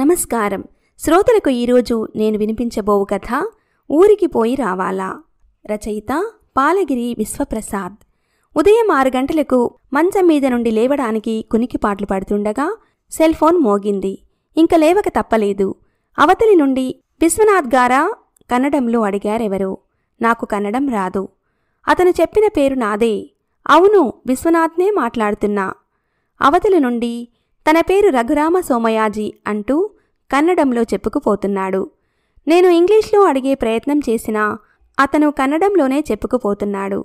నమస్కారం శ్రోతలకు ఈరోజు నేను వినిపించబోవు కథ ఊరికి పోయి రావాలా రచయిత పాలగిరి విశ్వప్రసాద్ ఉదయం ఆరు గంటలకు మంచం మీద నుండి లేవడానికి కునికిపాట్లు పడుతుండగా సెల్ ఫోన్ మోగింది ఇంక లేవక తప్పలేదు అవతలి నుండి విశ్వనాథ్ గారా కన్నడంలో అడిగారెవరో నాకు కన్నడం రాదు అతను చెప్పిన పేరు నాదే అవును విశ్వనాథ్నే మాట్లాడుతున్నా అవతలి నుండి తన పేరు రఘురామ సోమయాజీ అంటూ కన్నడంలో చెప్పుకుపోతున్నాడు నేను ఇంగ్లీష్లో అడిగే ప్రయత్నం చేసినా అతను కన్నడంలోనే చెప్పుకుపోతున్నాడు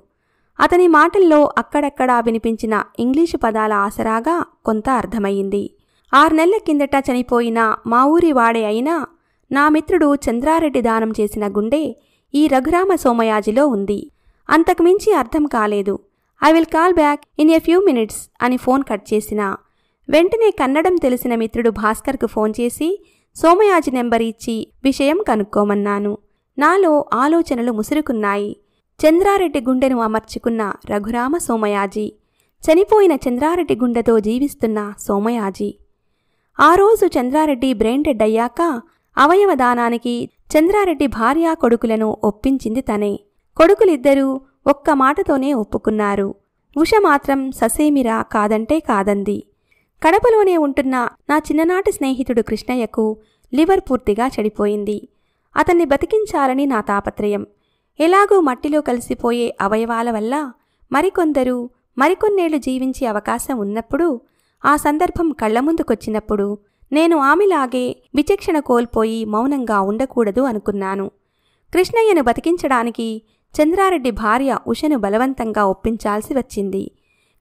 అతని మాటల్లో అక్కడక్కడా వినిపించిన ఇంగ్లీషు పదాల ఆసరాగా కొంత అర్థమయ్యింది ఆరు నెలల కిందట చనిపోయిన మా ఊరి వాడే అయినా నా మిత్రుడు చంద్రారెడ్డి దానం చేసిన గుండె ఈ రఘురామ సోమయాజిలో ఉంది అంతకుమించి అర్థం కాలేదు I will call back in a few minutes అని ఫోన్ కట్ చేసిన వెంటనే కన్నడం తెలిసిన మిత్రుడు భాస్కర్కు ఫోన్ చేసి సోమయాజి నెంబర్ ఇచ్చి విషయం కనుక్కోమన్నాను నాలో ఆలోచనలు ముసురుకున్నాయి చంద్రారెడ్డి గుండెను అమర్చుకున్న రఘురామ సోమయాజీ చనిపోయిన చంద్రారెడ్డి గుండెతో జీవిస్తున్న సోమయాజి ఆ రోజు చంద్రారెడ్డి బ్రెయిన్ డెడ్ అయ్యాక అవయవ దానానికి చంద్రారెడ్డి భార్య కొడుకులను ఒప్పించింది తనే కొడుకులిద్దరూ ఒక్క మాటతోనే ఒప్పుకున్నారు ఉష మాత్రం ససేమిరా కాదంటే కాదంది కడపలోనే ఉంటున్న నా చిన్ననాటి స్నేహితుడు కృష్ణయ్యకు లివర్ పూర్తిగా చెడిపోయింది అతన్ని బతికించాలని నా తాపత్రయం ఎలాగూ మట్టిలో కలిసిపోయే అవయవాల వల్ల మరికొందరు మరికొన్నేళ్లు జీవించే అవకాశం ఉన్నప్పుడు ఆ సందర్భం కళ్ల ముందుకొచ్చినప్పుడు నేను ఆమెలాగే విచక్షణ కోల్పోయి మౌనంగా ఉండకూడదు అనుకున్నాను కృష్ణయ్యను బతికించడానికి చంద్రారెడ్డి భార్య ఉషను బలవంతంగా ఒప్పించాల్సి వచ్చింది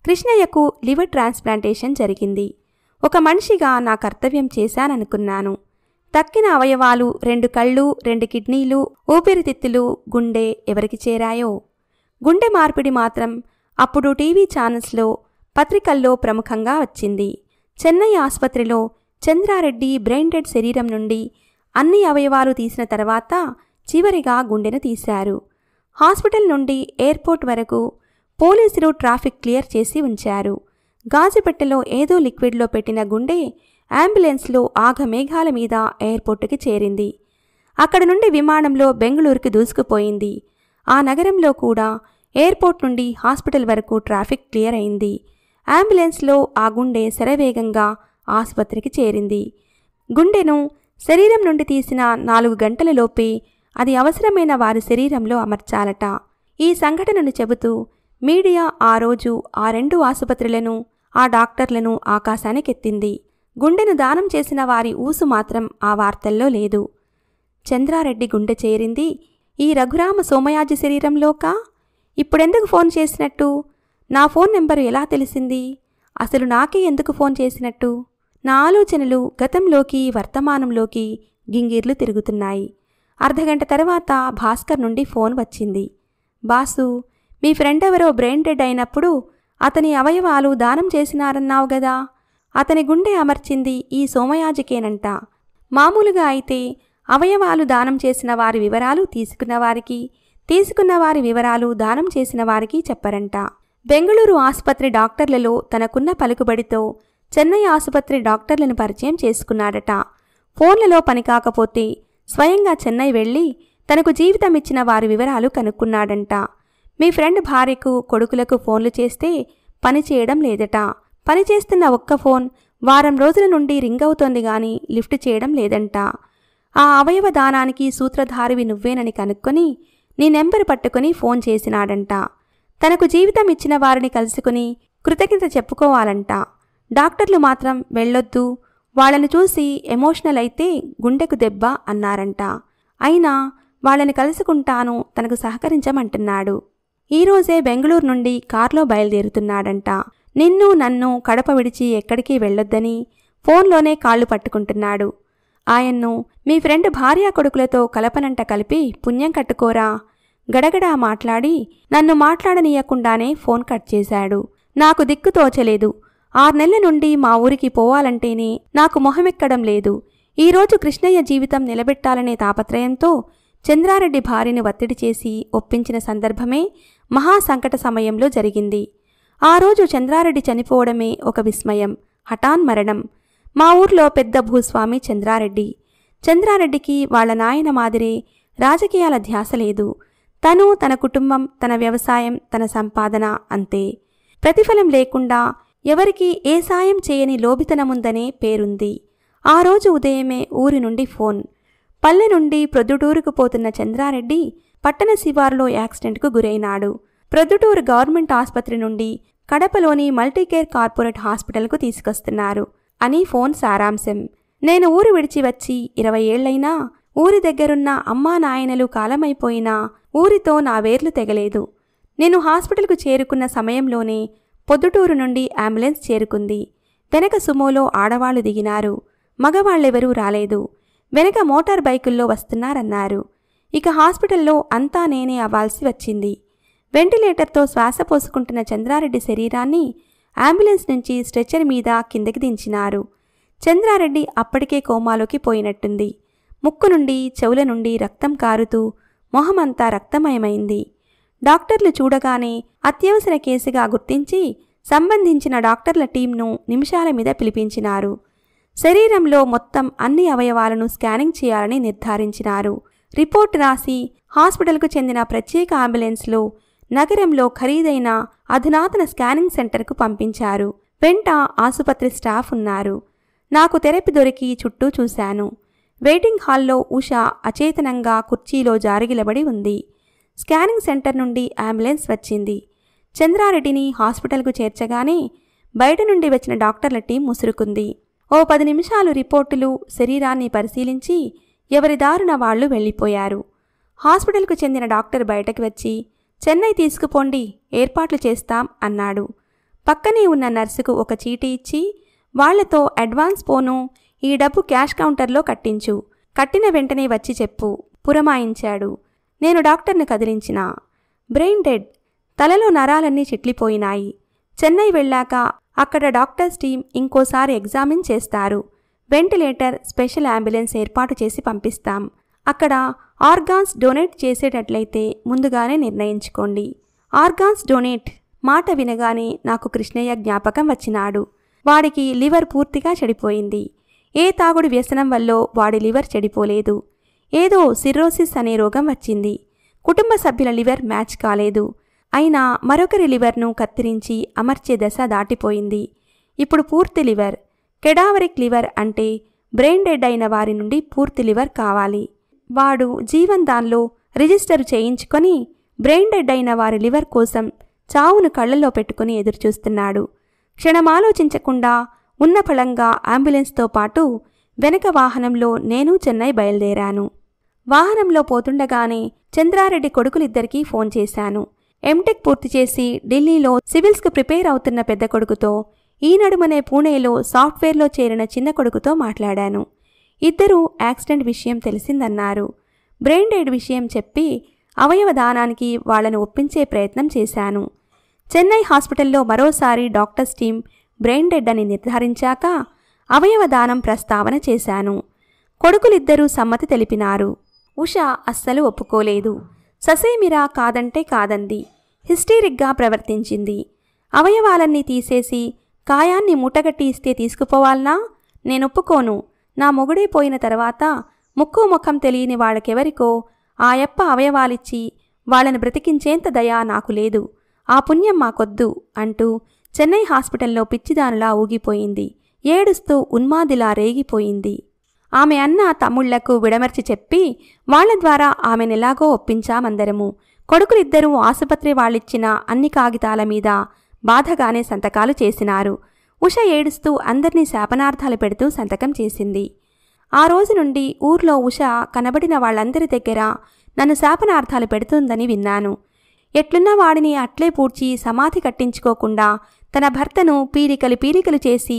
కృష్ణయ్యకు లివర్ ట్రాన్స్ప్లాంటేషన్ జరిగింది ఒక మనిషిగా నా కర్తవ్యం చేశాననుకున్నాను తక్కిన అవయవాలు రెండు కళ్ళు రెండు కిడ్నీలు ఊపిరితిత్తులు గుండె ఎవరికి చేరాయో గుండె మార్పిడి మాత్రం అప్పుడు టీవీ ఛానల్స్లో పత్రికల్లో ప్రముఖంగా వచ్చింది చెన్నై ఆసుపత్రిలో చంద్రారెడ్డి బ్రెయిన్ డెడ్ శరీరం నుండి అన్ని అవయవాలు తీసిన తర్వాత చివరిగా గుండెను తీశారు హాస్పిటల్ నుండి ఎయిర్పోర్ట్ వరకు పోలీసులు ట్రాఫిక్ క్లియర్ చేసి ఉంచారు గాజుపెట్టెలో ఏదో లిక్విడ్లో పెట్టిన గుండె అంబులెన్స్లో ఆఘమేఘాల మీద ఎయిర్పోర్టుకి చేరింది అక్కడ నుండి విమానంలో బెంగళూరుకి దూసుకుపోయింది ఆ నగరంలో కూడా ఎయిర్పోర్ట్ నుండి హాస్పిటల్ వరకు ట్రాఫిక్ క్లియర్ అయింది అంబులెన్స్లో ఆ గుండె శరవేగంగా ఆసుపత్రికి చేరింది గుండెను శరీరం నుండి తీసిన నాలుగు గంటలలోపే అది అవసరమైన వారి శరీరంలో అమర్చాలట ఈ సంఘటనను చెబుతూ మీడియా ఆ రోజు ఆ రెండు ఆసుపత్రులను ఆ డాక్టర్లను ఆకాశానికెత్తింది గుండెను దానం చేసిన వారి ఊసు మాత్రం ఆ వార్తల్లో లేదు చంద్రారెడ్డి గుండె చేరింది ఈ రఘురామ సోమయాజి శరీరంలోకా ఇప్పుడెందుకు ఫోన్ చేసినట్టు నా ఫోన్ నెంబరు ఎలా తెలిసింది అసలు నాకే ఎందుకు ఫోన్ చేసినట్టు నా ఆలోచనలు గతంలోకి వర్తమానంలోకి గింగిర్లు తిరుగుతున్నాయి అర్ధగంట తర్వాత భాస్కర్ నుండి ఫోన్ వచ్చింది బాసు మీ ఫ్రెండ్ ఎవరో బ్రెయిన్ డెడ్ అయినప్పుడు అతని అవయవాలు దానం చేసినారన్నావు గదా అతని గుండె అమర్చింది ఈ సోమయాజికేనంట మామూలుగా అయితే అవయవాలు దానం చేసిన వారి వివరాలు తీసుకున్న వారికి తీసుకున్న వారి వివరాలు దానం చేసిన వారికి చెప్పరంట బెంగళూరు ఆసుపత్రి డాక్టర్లలో తనకున్న పలుకుబడితో చెన్నై ఆసుపత్రి డాక్టర్లను పరిచయం చేసుకున్నాడట ఫోన్లలో పని కాకపోతే స్వయంగా చెన్నై వెళ్ళి తనకు జీవితం ఇచ్చిన వారి వివరాలు కనుక్కున్నాడంట మీ ఫ్రెండ్ భార్యకు కొడుకులకు ఫోన్లు చేస్తే పని చేయడం లేదట పని చేస్తున్న ఒక్క ఫోన్ వారం రోజుల నుండి రింగ్ అవుతోంది గాని లిఫ్ట్ చేయడం లేదంట ఆ అవయవ దానానికి సూత్రధారివి నువ్వేనని కనుక్కొని నీ నెంబర్ పట్టుకుని ఫోన్ చేసినాడంట తనకు జీవితం ఇచ్చిన వారిని కలుసుకుని కృతజ్ఞత చెప్పుకోవాలంట డాక్టర్లు మాత్రం వెళ్ళొద్దు వాళ్ళని చూసి ఎమోషనల్ అయితే గుండెకు దెబ్బ అన్నారంట అయినా వాళ్ళని కలుసుకుంటాను తనకు సహకరించమంటున్నాడు ఈరోజే బెంగళూరు నుండి కార్లో బయలుదేరుతున్నాడంట నిన్ను నన్ను కడప విడిచి ఎక్కడికి వెళ్ళొద్దని ఫోన్లోనే కాళ్ళు పట్టుకుంటున్నాడు ఆయన్ను మీ ఫ్రెండ్ భార్యా కొడుకులతో కలపనంట కలిపి పుణ్యం కట్టుకోరా గడగడా మాట్లాడి నన్ను మాట్లాడనీయకుండానే ఫోన్ కట్ చేశాడు నాకు దిక్కు తోచలేదు ఆరు నెలల నుండి మా ఊరికి పోవాలంటేనే నాకు మొహమెక్కడం లేదు ఈరోజు కృష్ణయ్య జీవితం నిలబెట్టాలనే తాపత్రయంతో చంద్రారెడ్డి భార్యను ఒత్తిడి చేసి ఒప్పించిన సందర్భమే మహాసంకట సమయంలో జరిగింది ఆ రోజు చంద్రారెడ్డి చనిపోవడమే ఒక విస్మయం హఠాన్ మరణం మా ఊర్లో పెద్ద భూస్వామి చంద్రారెడ్డి చంద్రారెడ్డికి వాళ్ల నాయన మాదిరే రాజకీయాల ధ్యాస లేదు తను తన కుటుంబం తన వ్యవసాయం తన సంపాదన అంతే ప్రతిఫలం లేకుండా ఎవరికి ఏ సాయం చేయని లోభితనముందనే పేరుంది ఆ రోజు ఉదయమే ఊరి నుండి ఫోన్ పల్లె నుండి ప్రొద్దుటూరుకు పోతున్న చంద్రారెడ్డి పట్టణ శివారులో యాక్సిడెంట్కు గురైనాడు ప్రొద్దుటూరు గవర్నమెంట్ ఆసుపత్రి నుండి కడపలోని మల్టీకేర్ కార్పొరేట్ హాస్పిటల్కు తీసుకొస్తున్నారు అని ఫోన్ సారాంశం నేను ఊరు విడిచి వచ్చి ఇరవై ఏళ్లైనా ఊరి దగ్గరున్న అమ్మా నాయనలు కాలమైపోయినా ఊరితో నా వేర్లు తెగలేదు నేను హాస్పిటల్కు చేరుకున్న సమయంలోనే పొద్దుటూరు నుండి అంబులెన్స్ చేరుకుంది వెనక సుమోలో ఆడవాళ్లు దిగినారు మగవాళ్ళెవరూ రాలేదు వెనక మోటార్ బైకుల్లో వస్తున్నారన్నారు ఇక హాస్పిటల్లో అంతా నేనే అవ్వాల్సి వచ్చింది వెంటిలేటర్తో శ్వాస పోసుకుంటున్న చంద్రారెడ్డి శరీరాన్ని అంబులెన్స్ నుంచి స్ట్రెచ్చర్ మీద కిందకి దించినారు చంద్రారెడ్డి అప్పటికే కోమాలోకి పోయినట్టుంది ముక్కు నుండి చెవుల నుండి రక్తం కారుతూ మొహమంతా రక్తమయమైంది డాక్టర్లు చూడగానే అత్యవసర కేసుగా గుర్తించి సంబంధించిన డాక్టర్ల టీంను నిమిషాల మీద పిలిపించినారు శరీరంలో మొత్తం అన్ని అవయవాలను స్కానింగ్ చేయాలని నిర్ధారించినారు రిపోర్ట్ రాసి హాస్పిటల్కు చెందిన ప్రత్యేక అంబులెన్స్లో నగరంలో ఖరీదైన అధునాతన స్కానింగ్ సెంటర్కు పంపించారు వెంట ఆసుపత్రి స్టాఫ్ ఉన్నారు నాకు థెరపీ దొరికి చుట్టూ చూశాను వెయిటింగ్ హాల్లో ఉష అచేతనంగా కుర్చీలో జారిగిలబడి ఉంది స్కానింగ్ సెంటర్ నుండి అంబులెన్స్ వచ్చింది చంద్రారెడ్డిని హాస్పిటల్కు చేర్చగానే బయట నుండి వచ్చిన డాక్టర్ల టీం ముసురుకుంది ఓ పది నిమిషాలు రిపోర్టులు శరీరాన్ని పరిశీలించి ఎవరి దారుణ వాళ్ళు వెళ్ళిపోయారు హాస్పిటల్కు చెందిన డాక్టర్ బయటకు వచ్చి చెన్నై తీసుకుపోండి ఏర్పాట్లు చేస్తాం అన్నాడు పక్కనే ఉన్న నర్సుకు ఒక చీటీ ఇచ్చి వాళ్లతో అడ్వాన్స్ పోను ఈ డబ్బు క్యాష్ కౌంటర్లో కట్టించు కట్టిన వెంటనే వచ్చి చెప్పు పురమాయించాడు నేను డాక్టర్ను కదిలించిన బ్రెయిన్ డెడ్ తలలో నరాలన్నీ చిట్లిపోయినాయి చెన్నై వెళ్ళాక అక్కడ డాక్టర్స్ టీం ఇంకోసారి ఎగ్జామిన్ చేస్తారు వెంటిలేటర్ స్పెషల్ అంబులెన్స్ ఏర్పాటు చేసి పంపిస్తాం అక్కడ ఆర్గాన్స్ డొనేట్ చేసేటట్లయితే ముందుగానే నిర్ణయించుకోండి ఆర్గాన్స్ డొనేట్ మాట వినగానే నాకు కృష్ణయ్య జ్ఞాపకం వచ్చినాడు వాడికి లివర్ పూర్తిగా చెడిపోయింది ఏ తాగుడు వ్యసనం వల్ల వాడి లివర్ చెడిపోలేదు ఏదో సిర్రోసిస్ అనే రోగం వచ్చింది కుటుంబ సభ్యుల లివర్ మ్యాచ్ కాలేదు అయినా మరొకరి లివర్ను కత్తిరించి అమర్చే దశ దాటిపోయింది ఇప్పుడు పూర్తి లివర్ కెడావరిక్ లివర్ అంటే బ్రెయిన్ డెడ్ అయిన వారి నుండి పూర్తి లివర్ కావాలి వాడు జీవన్ దాన్లో రిజిస్టర్ చేయించుకొని బ్రెయిన్ డెడ్ అయిన వారి లివర్ కోసం చావును కళ్ళలో పెట్టుకుని ఎదురుచూస్తున్నాడు క్షణమాలోచించకుండా ఉన్న ఫలంగా అంబులెన్స్తో పాటు వెనక వాహనంలో నేను చెన్నై బయలుదేరాను వాహనంలో పోతుండగానే చంద్రారెడ్డి కొడుకులిద్దరికీ ఫోన్ చేశాను ఎంటెక్ పూర్తి చేసి ఢిల్లీలో సివిల్స్కు ప్రిపేర్ అవుతున్న పెద్ద కొడుకుతో ఈ నడుమనే పూణేలో సాఫ్ట్వేర్లో చేరిన చిన్న కొడుకుతో మాట్లాడాను ఇద్దరూ యాక్సిడెంట్ విషయం తెలిసిందన్నారు బ్రెయిన్ డెడ్ విషయం చెప్పి అవయవ దానానికి వాళ్లను ఒప్పించే ప్రయత్నం చేశాను చెన్నై హాస్పిటల్లో మరోసారి డాక్టర్స్ టీం బ్రెయిన్ డెడ్ అని నిర్ధారించాక అవయవ దానం ప్రస్తావన చేశాను కొడుకులిద్దరూ సమ్మతి తెలిపినారు ఉష అస్సలు ఒప్పుకోలేదు ససేమిరా కాదంటే కాదంది హిస్టీరిక్గా ప్రవర్తించింది అవయవాలన్నీ తీసేసి కాయాన్ని మూటగట్టి ఇస్తే తీసుకుపోవాలనా నేనొప్పుకోను నా పోయిన తర్వాత ముక్కు ముఖం తెలియని వాళ్ళకెవరికో ఆయప్ప అవయవాలిచ్చి వాళ్ళని బ్రతికించేంత దయా నాకు లేదు ఆ పుణ్యం మాకొద్దు అంటూ చెన్నై హాస్పిటల్లో పిచ్చిదానులా ఊగిపోయింది ఏడుస్తూ ఉన్మాదిలా రేగిపోయింది ఆమె అన్న తమ్ముళ్లకు విడమర్చి చెప్పి వాళ్ల ద్వారా ఆమెనెలాగో ఒప్పించామందరము కొడుకులిద్దరూ ఆసుపత్రి వాళ్ళిచ్చిన అన్ని కాగితాల మీద బాధగానే సంతకాలు చేసినారు ఉష ఏడుస్తూ అందరినీ శాపనార్థాలు పెడుతూ సంతకం చేసింది ఆ రోజు నుండి ఊర్లో ఉష కనబడిన వాళ్ళందరి దగ్గర నన్ను శాపనార్థాలు పెడుతుందని విన్నాను ఎట్లున్న వాడిని అట్లే పూడ్చి సమాధి కట్టించుకోకుండా తన భర్తను పీరికలు పీరికలు చేసి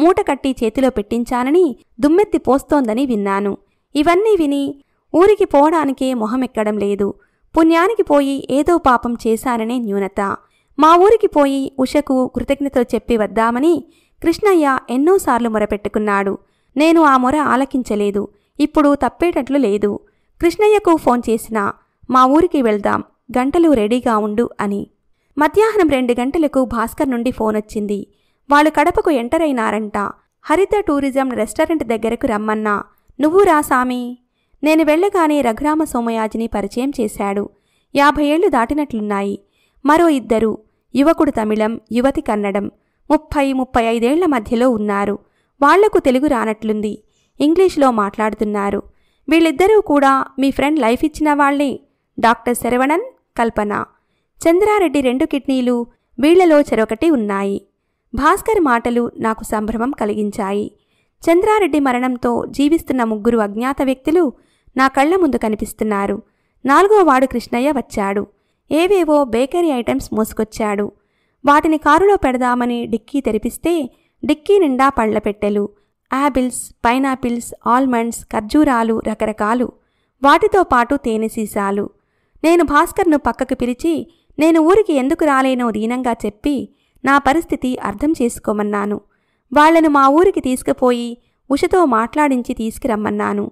మూట కట్టి చేతిలో పెట్టించానని దుమ్మెత్తి పోస్తోందని విన్నాను ఇవన్నీ విని ఊరికి పోవడానికే మొహమెక్కడం లేదు పుణ్యానికి పోయి ఏదో పాపం చేశాననే న్యూనత మా ఊరికి పోయి ఉషకు కృతజ్ఞతలు చెప్పి వద్దామని కృష్ణయ్య ఎన్నోసార్లు మొరపెట్టుకున్నాడు నేను ఆ మొర ఆలకించలేదు ఇప్పుడు తప్పేటట్లు లేదు కృష్ణయ్యకు ఫోన్ చేసినా మా ఊరికి వెళ్దాం గంటలు రెడీగా ఉండు అని మధ్యాహ్నం రెండు గంటలకు భాస్కర్ నుండి ఫోన్ వచ్చింది వాళ్ళు కడపకు ఎంటర్ అయినారంట హరిత టూరిజం రెస్టారెంట్ దగ్గరకు రమ్మన్నా నువ్వు రాసామి నేను వెళ్ళగానే రఘురామ సోమయాజిని పరిచయం చేశాడు యాభై ఏళ్లు దాటినట్లున్నాయి మరో ఇద్దరు యువకుడు తమిళం యువతి కన్నడం ముప్పై ముప్పై ఐదేళ్ల మధ్యలో ఉన్నారు వాళ్లకు తెలుగు రానట్లుంది ఇంగ్లీష్లో మాట్లాడుతున్నారు వీళ్ళిద్దరూ కూడా మీ ఫ్రెండ్ లైఫ్ ఇచ్చిన వాళ్లే డాక్టర్ శరవణన్ కల్పన చంద్రారెడ్డి రెండు కిడ్నీలు వీళ్లలో చెరొకటి ఉన్నాయి భాస్కర్ మాటలు నాకు సంభ్రమం కలిగించాయి చంద్రారెడ్డి మరణంతో జీవిస్తున్న ముగ్గురు అజ్ఞాత వ్యక్తులు నా కళ్ల ముందు కనిపిస్తున్నారు నాలుగో వాడు కృష్ణయ్య వచ్చాడు ఏవేవో బేకరీ ఐటమ్స్ మోసుకొచ్చాడు వాటిని కారులో పెడదామని డిక్కీ తెరిపిస్తే డిక్కీ నిండా పళ్ళ పెట్టెలు యాపిల్స్ పైనాపిల్స్ ఆల్మండ్స్ ఖర్జూరాలు రకరకాలు వాటితో పాటు తేనె సీసాలు నేను భాస్కర్ను పక్కకు పిలిచి నేను ఊరికి ఎందుకు రాలేనో దీనంగా చెప్పి నా పరిస్థితి అర్థం చేసుకోమన్నాను వాళ్లను మా ఊరికి తీసుకుపోయి ఉషతో మాట్లాడించి తీసుకురమ్మన్నాను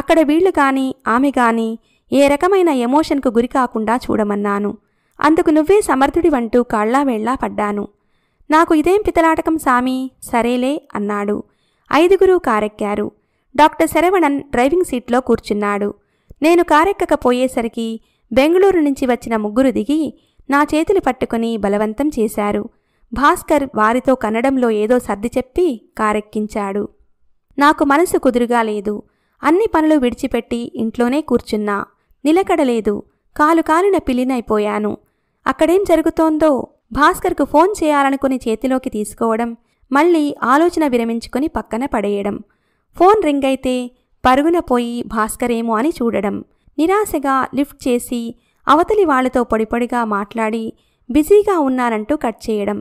అక్కడ వీళ్లు కానీ ఆమె కానీ ఏ రకమైన ఎమోషన్కు గురి కాకుండా చూడమన్నాను అందుకు నువ్వే సమర్థుడివంటూ కాళ్లావేళ్లా పడ్డాను నాకు ఇదేం పితలాటకం సామి సరేలే అన్నాడు ఐదుగురు కారెక్కారు డాక్టర్ శరవణన్ డ్రైవింగ్ సీట్లో కూర్చున్నాడు నేను కారెక్కకపోయేసరికి బెంగళూరు నుంచి వచ్చిన ముగ్గురు దిగి నా చేతులు పట్టుకుని బలవంతం చేశారు భాస్కర్ వారితో కన్నడంలో ఏదో సర్ది చెప్పి కారెక్కించాడు నాకు మనసు కుదురుగా లేదు అన్ని పనులు విడిచిపెట్టి ఇంట్లోనే కూర్చున్నా నిలకడలేదు కాలు కాలిన పిల్లినైపోయాను అక్కడేం జరుగుతోందో భాస్కర్కు ఫోన్ చేయాలనుకుని చేతిలోకి తీసుకోవడం మళ్ళీ ఆలోచన విరమించుకుని పక్కన పడేయడం ఫోన్ రింగ్ అయితే పరుగున పోయి భాస్కరేమో అని చూడడం నిరాశగా లిఫ్ట్ చేసి అవతలి వాళ్లతో పొడిపొడిగా మాట్లాడి బిజీగా ఉన్నానంటూ కట్ చేయడం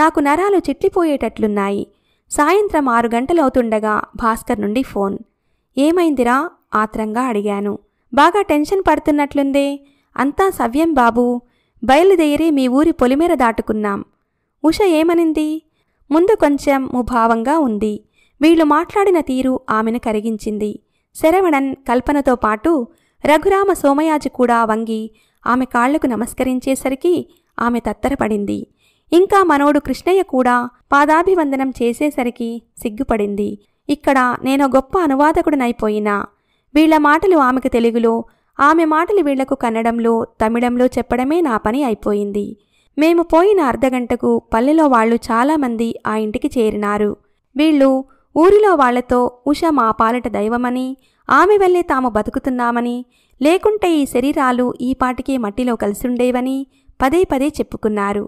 నాకు నరాలు చిట్లిపోయేటట్లున్నాయి సాయంత్రం ఆరు గంటలవుతుండగా భాస్కర్ నుండి ఫోన్ ఏమైందిరా ఆత్రంగా అడిగాను బాగా టెన్షన్ పడుతున్నట్లుందే అంతా సవ్యం బాబు బయలుదేరి మీ ఊరి పొలిమేర దాటుకున్నాం ఉష ఏమనింది ముందు కొంచెం ముభావంగా ఉంది వీళ్ళు మాట్లాడిన తీరు ఆమెను కరిగించింది శరవణన్ కల్పనతో పాటు రఘురామ సోమయాజి కూడా వంగి ఆమె కాళ్లకు నమస్కరించేసరికి ఆమె తత్తరపడింది ఇంకా మనోడు కృష్ణయ్య కూడా పాదాభివందనం చేసేసరికి సిగ్గుపడింది ఇక్కడ నేను గొప్ప అనువాదకుడనైపోయినా వీళ్ల మాటలు ఆమెకు తెలుగులో ఆమె మాటలు వీళ్లకు కన్నడంలో తమిళంలో చెప్పడమే నా పని అయిపోయింది మేము పోయిన అర్ధగంటకు పల్లెలో వాళ్ళు చాలామంది ఆ ఇంటికి చేరినారు వీళ్ళు ఊరిలో వాళ్లతో ఉష మా పాలట దైవమని ఆమె వల్లే తాము బతుకుతున్నామని లేకుంటే ఈ శరీరాలు ఈ పాటికి మట్టిలో ఉండేవని పదే పదే చెప్పుకున్నారు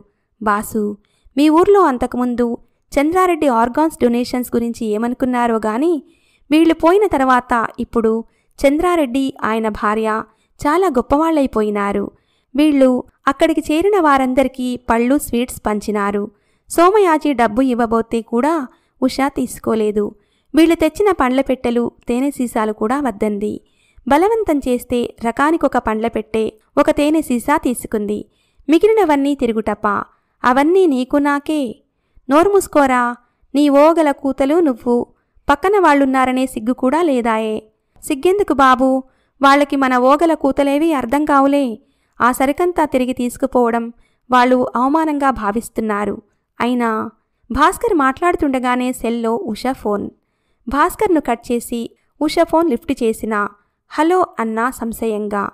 బాసు మీ ఊర్లో అంతకుముందు చంద్రారెడ్డి ఆర్గాన్స్ డొనేషన్స్ గురించి ఏమనుకున్నారో గాని వీళ్ళు పోయిన తర్వాత ఇప్పుడు చంద్రారెడ్డి ఆయన భార్య చాలా గొప్పవాళ్ళైపోయినారు వీళ్ళు అక్కడికి చేరిన వారందరికీ పళ్ళు స్వీట్స్ పంచినారు సోమయాజీ డబ్బు ఇవ్వబోతే కూడా ఉషా తీసుకోలేదు వీళ్ళు తెచ్చిన పండ్ల పెట్టెలు తేనె సీసాలు కూడా వద్దంది బలవంతం చేస్తే రకానికొక పండ్ల పెట్టే ఒక తేనె సీసా తీసుకుంది మిగిలినవన్నీ తిరుగుటప్ప అవన్నీ నీకు నాకే నోరు నీ ఓగల కూతలు నువ్వు పక్కన వాళ్ళున్నారనే సిగ్గు కూడా లేదాయే సిగ్గెందుకు బాబూ వాళ్ళకి మన ఓగల కూతలేవి అర్థం కావులే ఆ సరికంతా తిరిగి తీసుకుపోవడం వాళ్ళు అవమానంగా భావిస్తున్నారు అయినా భాస్కర్ మాట్లాడుతుండగానే సెల్లో ఉషా ఫోన్ భాస్కర్ను కట్ చేసి ఉషా ఫోన్ లిఫ్ట్ చేసిన హలో అన్నా సంశయంగా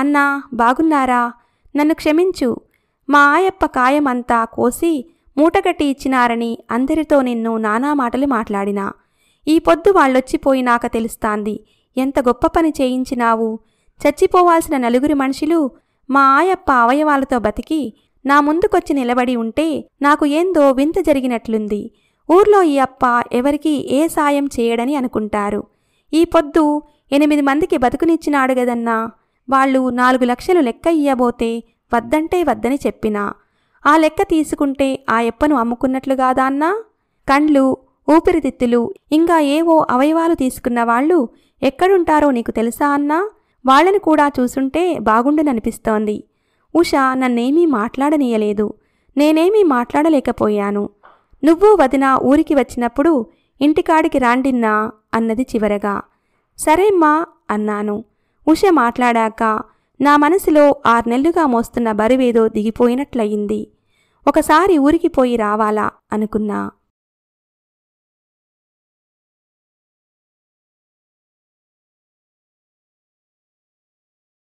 అన్నా బాగున్నారా నన్ను క్షమించు మా ఆయప్ప కాయమంతా కోసి మూటగట్టి ఇచ్చినారని అందరితో నిన్ను నానా మాటలు మాట్లాడినా ఈ పొద్దు వాళ్ళొచ్చిపోయినాక తెలుస్తాంది ఎంత గొప్ప పని చేయించినావు చచ్చిపోవాల్సిన నలుగురి మనుషులు మా ఆయప్ప అవయవాలతో బతికి నా ముందుకొచ్చి నిలబడి ఉంటే నాకు ఏందో వింత జరిగినట్లుంది ఊర్లో ఈ అప్ప ఎవరికీ ఏ సాయం చేయడని అనుకుంటారు ఈ పొద్దు ఎనిమిది మందికి బతుకునిచ్చినాడు గదన్నా వాళ్ళు నాలుగు లక్షలు లెక్క ఇయ్యబోతే వద్దంటే వద్దని చెప్పినా ఆ లెక్క తీసుకుంటే ఆ ఎప్పను అమ్ముకున్నట్లు కాదా కండ్లు ఊపిరితిత్తులు ఇంకా ఏవో అవయవాలు తీసుకున్న వాళ్ళు ఎక్కడుంటారో నీకు తెలుసా అన్నా వాళ్ళని కూడా చూసుంటే బాగుండుననిపిస్తోంది ఉష నన్నేమీ మాట్లాడనీయలేదు నేనేమీ మాట్లాడలేకపోయాను నువ్వు వదిన ఊరికి వచ్చినప్పుడు ఇంటికాడికి రాండిన్నా అన్నది చివరగా సరేమ్మా అన్నాను ఉష మాట్లాడాక నా మనసులో ఆర్నెల్లుగా మోస్తున్న బరువేదో దిగిపోయినట్లయింది ఒకసారి ఊరికి పోయి రావాలా అనుకున్నా